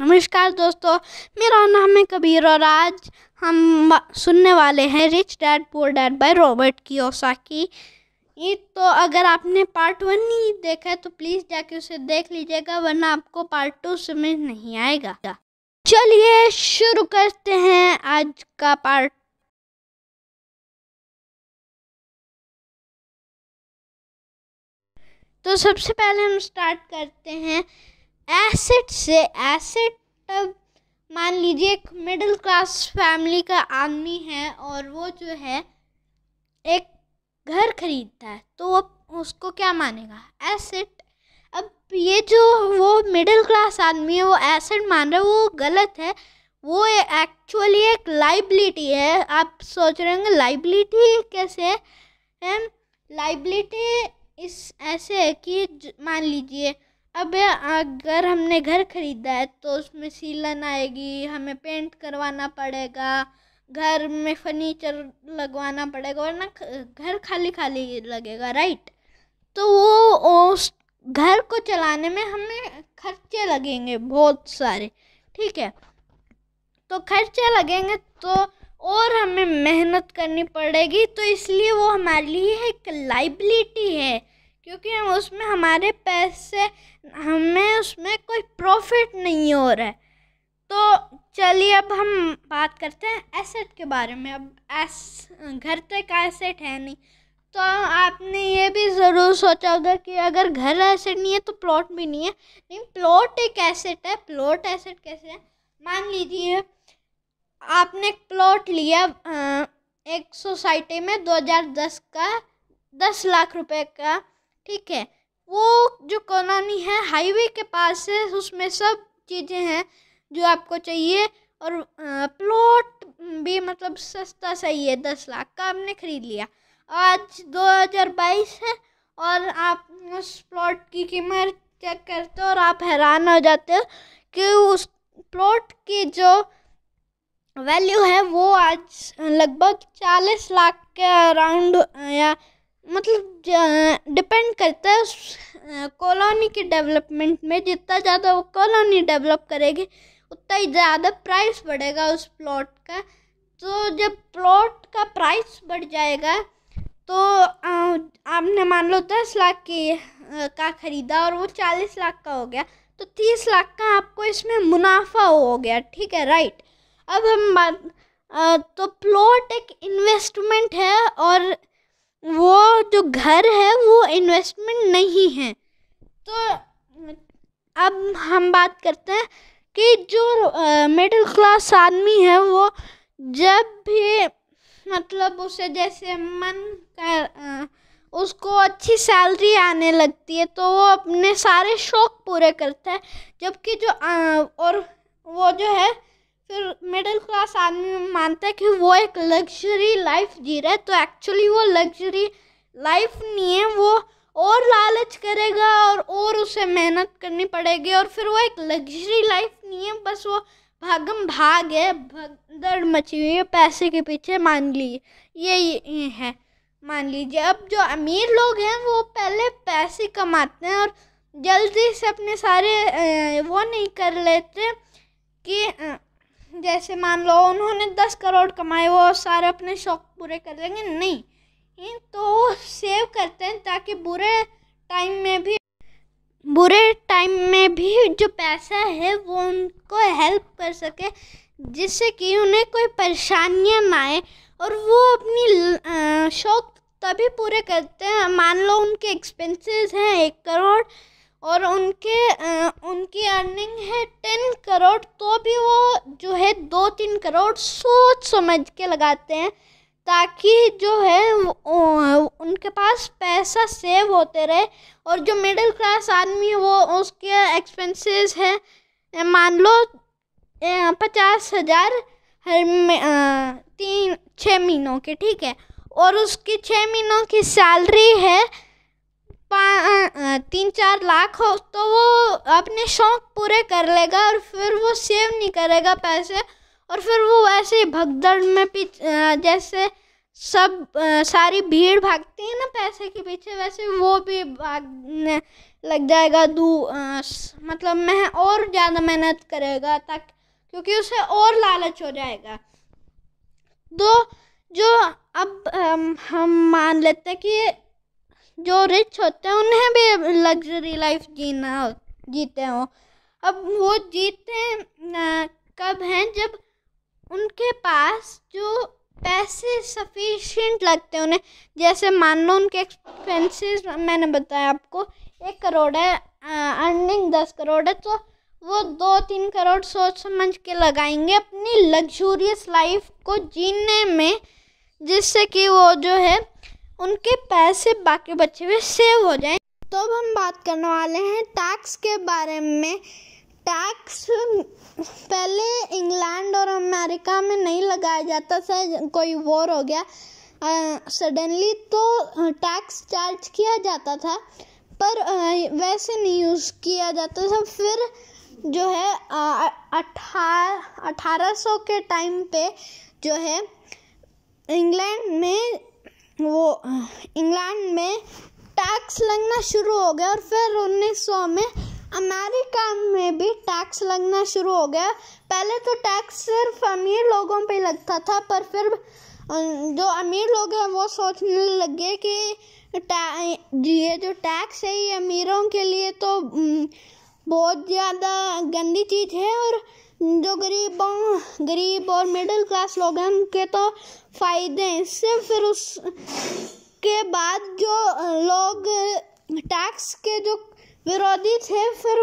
नमस्कार दोस्तों मेरा नाम है कबीर और आज हम सुनने वाले हैं rich dad poor dad by Robert Kiyosaki ये तो अगर आपने पार्ट वन नहीं देखा है तो प्लीज़ जाके उसे देख लीजिएगा वरना आपको पार्ट टू समझ नहीं आएगा चलिए शुरू करते हैं आज का पार्ट तो सबसे पहले हम स्टार्ट करते हैं एसेट से एसेट तब मान लीजिए एक मिडिल क्लास फैमिली का आदमी है और वो जो है एक घर खरीदता है तो अब उसको क्या मानेगा एसेट अब ये जो वो मिडिल क्लास आदमी है वो एसेट मान रहा है वो गलत है वो एक्चुअली एक लाइबिलिटी है आप सोच रहे होंगे लाइबिलिटी कैसे है लाइबिलिटी इस ऐसे है कि मान लीजिए अब अगर हमने घर ख़रीदा है तो उसमें सीलन आएगी हमें पेंट करवाना पड़ेगा घर में फर्नीचर लगवाना पड़ेगा वरना घर खाली खाली लगेगा राइट तो वो उस घर को चलाने में हमें खर्चे लगेंगे बहुत सारे ठीक है तो खर्चे लगेंगे तो और हमें मेहनत करनी पड़ेगी तो इसलिए वो हमारे लिए एक लाइबिलिटी है क्योंकि हम उसमें हमारे पैसे हमें उसमें कोई प्रॉफिट नहीं हो रहा है तो चलिए अब हम बात करते हैं एसेट के बारे में अब एस घर तक एसेट है नहीं तो आपने ये भी ज़रूर सोचा होगा कि अगर घर एसेट नहीं है तो प्लॉट भी नहीं है नहीं प्लॉट एक एसेट है प्लॉट एसेट कैसे है मान लीजिए आपने एक प्लॉट लिया एक सोसाइटी में 2010 का दस लाख रुपए का ठीक है वो जो कॉलोनी है हाईवे के पास है उसमें सब चीज़ें हैं जो आपको चाहिए और प्लॉट भी मतलब सस्ता सही है दस लाख का आपने ख़रीद लिया आज 2022 है और आप उस प्लॉट की कीमत चेक करते हो और आप हैरान हो जाते हो कि उस प्लॉट की जो वैल्यू है वो आज लगभग चालीस लाख के अराउंड या मतलब डिपेंड करता है उस कॉलोनी की डेवलपमेंट में जितना ज़्यादा वो कॉलोनी डेवलप करेगी उतना ही ज़्यादा प्राइस बढ़ेगा उस प्लॉट का तो जब प्लॉट का प्राइस बढ़ जाएगा तो आपने मान लो दस लाख की का ख़रीदा और वो चालीस लाख का हो गया तो तीस लाख का आपको इसमें मुनाफा हो गया ठीक है राइट अब हम बात तो प्लॉट एक इन्वेस्टमेंट है और वो जो घर है वो इन्वेस्टमेंट नहीं है तो अब हम बात करते हैं कि जो मिडिल क्लास आदमी है वो जब भी मतलब उसे जैसे मन कर उसको अच्छी सैलरी आने लगती है तो वो अपने सारे शौक पूरे करता है जबकि जो आ, और वो जो है फिर मिडिल क्लास आदमी मानता है कि वो एक लग्जरी लाइफ जी रहा है तो एक्चुअली वो लग्जरी लाइफ नहीं है वो और लालच करेगा और और उसे मेहनत करनी पड़ेगी और फिर वो एक लग्जरी लाइफ नहीं है बस वो भागम भाग है भगदड़ मची हुई है पैसे के पीछे मान लीजिए ये, ये है मान लीजिए अब जो अमीर लोग हैं वो पहले पैसे कमाते हैं और जल्दी से अपने सारे वो नहीं कर लेते कि जैसे मान लो उन्होंने दस करोड़ कमाए वो सारे अपने शौक पूरे कर लेंगे नहीं तो वो सेव करते हैं ताकि बुरे टाइम में भी बुरे टाइम में भी जो पैसा है वो उनको हेल्प कर सके जिससे कि उन्हें कोई परेशानियां ना आए और वो अपनी शौक तभी पूरे करते हैं मान लो उनके एक्सपेंसेस हैं एक करोड़ और उनके उनकी अर्निंग है टेन करोड़ तो भी वो जो है दो तीन करोड़ सोच समझ के लगाते हैं ताकि जो है उनके पास पैसा सेव होते रहे और जो मिडिल क्लास आदमी है वो उसके एक्सपेंसेस हैं मान लो पचास हज़ार हर तीन छः महीनों के ठीक है और उसकी छः महीनों की सैलरी है तीन चार लाख हो तो वो अपने शौक पूरे कर लेगा और फिर वो सेव नहीं करेगा पैसे और फिर वो वैसे ही भगदड़ में जैसे सब सारी भीड़ भागती है ना पैसे के पीछे वैसे वो भी भागने लग जाएगा दू मतलब मैं और ज़्यादा मेहनत करेगा ताकि क्योंकि उसे और लालच हो जाएगा दो जो अब हम मान लेते हैं कि जो रिच होते हैं उन्हें भी लग्जरी लाइफ जीना जीते हो अब वो जीते कब हैं जब उनके पास जो पैसे सफिशिएंट लगते हैं उन्हें जैसे मान लो उनके एक्सपेंसेस मैंने बताया आपको एक करोड़ है अर्निंग दस करोड़ है तो वो दो तीन करोड़ सोच समझ के लगाएंगे अपनी लग्जूरियस लाइफ को जीने में जिससे कि वो जो है उनके पैसे बाकी बचे हुए सेव हो जाएं तो अब हम बात करने वाले हैं टैक्स के बारे में टैक्स पहले इंग्लैंड और अमेरिका में नहीं लगाया जाता था कोई वॉर हो गया सडनली तो टैक्स चार्ज किया जाता था पर uh, वैसे नहीं यूज़ किया जाता था फिर जो है अठारह uh, अठारह सौ के टाइम पे जो है इंग्लैंड में वो इंग्लैंड में टैक्स लगना शुरू हो गया और फिर 1900 में अमेरिका में भी टैक्स लगना शुरू हो गया पहले तो टैक्स सिर्फ अमीर लोगों पे लगता था पर फिर जो अमीर लोग हैं वो सोचने लगे कि ये जो टैक्स है ये अमीरों के लिए तो बहुत ज़्यादा गंदी चीज़ है और जो गरीबों गरीब और मिडिल क्लास लोग हैं उनके तो फ़ायदे हैं इससे फिर उसके बाद जो लोग टैक्स के जो विरोधी थे फिर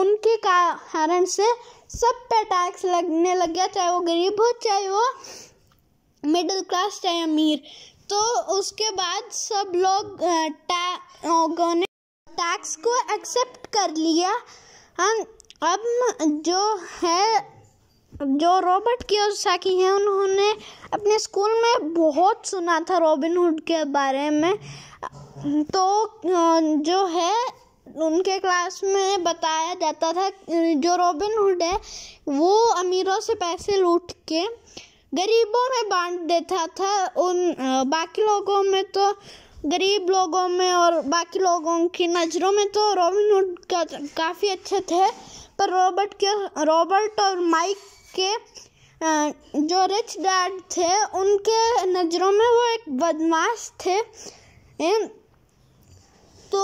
उनके कारण से सब पे टैक्स लगने लग गया चाहे वो गरीब हो चाहे वो मिडिल क्लास चाहे अमीर तो उसके बाद सब लोग लोगों ने टैक्स को एक्सेप्ट कर लिया हम अब जो है जो रॉबर्ट की साकी हैं उन्होंने अपने स्कूल में बहुत सुना था रॉबिनहुड के बारे में तो जो है उनके क्लास में बताया जाता था जो रॉबिन हुड है वो अमीरों से पैसे लूट के गरीबों में बांट देता था उन बाकी लोगों में तो गरीब लोगों में और बाकी लोगों की नज़रों में तो हुड का काफ़ी अच्छे थे पर रॉबर्ट के रॉबर्ट और माइक के जो रिच डैड थे उनके नज़रों में वो एक बदमाश थे तो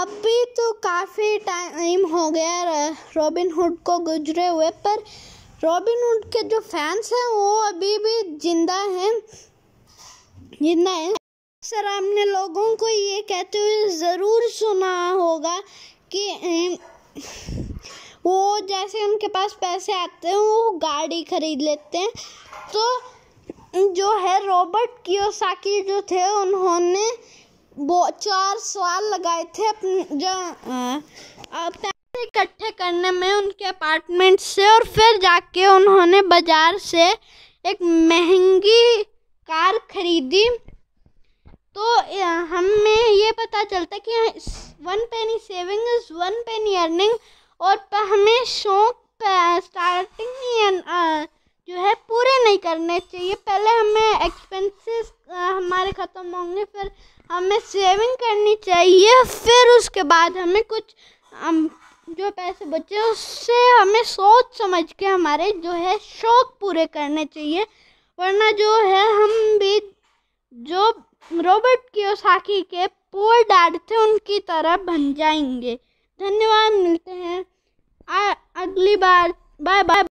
अभी तो काफ़ी टाइम हो गया रॉबिन हुड को गुजरे हुए पर रॉबिन हुड के जो फैंस हैं वो अभी भी जिंदा हैं जिंदा हैं सर आपने लोगों को ये कहते हुए ज़रूर सुना होगा कि वो जैसे उनके पास पैसे आते हैं वो गाड़ी खरीद लेते हैं तो जो है रॉबर्ट कियोसाकी जो थे उन्होंने वो चार साल लगाए थे अपने पैसे इकट्ठे करने में उनके अपार्टमेंट से और फिर जाके उन्होंने बाजार से एक महंगी कार खरीदी तो हमें ये पता चलता कि one penny saving is one penny earning और हमें शौक स्टार्टिंग ही जो है पूरे नहीं करने चाहिए पहले हमें एक्सपेंसेस हमारे ख़त्म होंगे फिर हमें सेविंग करनी चाहिए फिर उसके बाद हमें कुछ हम, जो पैसे बचे उससे हमें सोच समझ के हमारे जो है शौक पूरे करने चाहिए वरना जो है हम भी जो रॉबर्ट साखी के पुअर डैड थे उनकी तरह बन जाएंगे धन्यवाद मिलते हैं आ, अगली बार बाय बाय